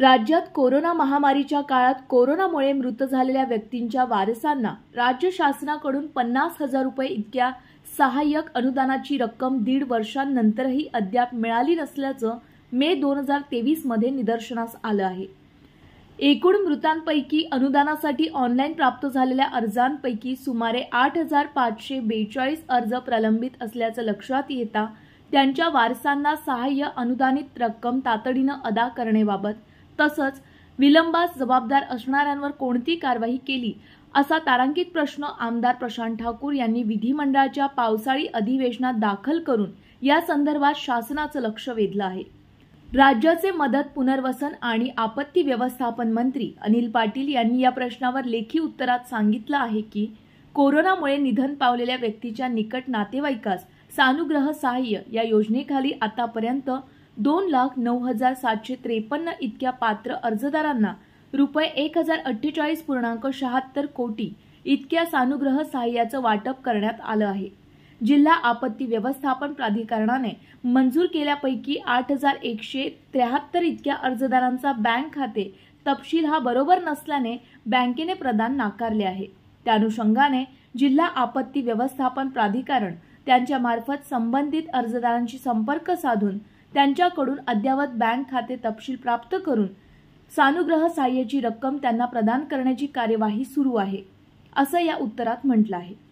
राज्यात कोरोना महामारीच्या काळात कोरोनामुळे मृत झालेल्या व्यक्तींच्या वारसांना राज्य शासनाकडून पन्नास हजार रुपये इतक्या सहाय्यक अनुदानाची रक्कम दीड वर्षांनंतरही अद्याप मिळाली नसल्याचं मे दोन हजार तेवीसमध्ये निदर्शनास आलं आहे एकूण मृतांपैकी अनुदानासाठी ऑनलाईन प्राप्त झालेल्या अर्जांपैकी सुमारे आठ हजार पाचशे बेचाळीस अर्ज प्रलंबित असल्याचं लक्षात येता त्यांच्या वारसांना सहाय्य अनुदानित रक्कम तातडीनं अदा करण्याबाबत तसंच विलंबास जबाबदार असणाऱ्यांवर कोणती कारवाई केली असा तारांकित प्रश्न आमदार प्रशांत ठाकूर यांनी विधिमंडळाच्या पावसाळी अधिवेशनात दाखल करून या संदर्भात शासनाचं लक्ष वेधलं आहे राज्याचे मदत पुनर्वसन आणि आपत्ती व्यवस्थापन मंत्री अनिल पाटील यांनी या प्रश्नावर लेखी उत्तरात सांगितलं आहे की कोरोनामुळे निधन पावलेल्या व्यक्तीच्या निकट नातेवाईकास सानुग्रह सहाय्य या योजनेखाली आतापर्यंत दोन लाख नऊ हजार सातशे त्रेपन्न इतक्या पात्र अर्जदारांना रुपये एक हजार अठ्ठेचाळीस पूर्णांक शहात्तर कोटी इतक्या सानुग्रह सहाय्याचं वाटप करण्यात आलं आहे जिल्हा आपत्ती व्यवस्थापन प्राधिकरणाने मंजूर केल्यापैकी आठ हजार एकशे त्र्याहत्तर इतक्या अर्जदारांचा बँक खाते तपशील हा बरोबर नसल्याने बँकेने प्रदान नाकारले आहे त्या अनुषंगाने जिल्हा आपत्ती व्यवस्थापन प्राधिकरण त्यांच्या मार्फत संबंधित अर्जदारांशी संपर्क साधून त्यांच्याकडून अद्ययावत बँक खाते तपशील प्राप्त करून सानुग्रह सहाय्याची रक्कम त्यांना प्रदान करण्याची कार्यवाही सुरू आहे असं या उत्तरात म्हटलं आहे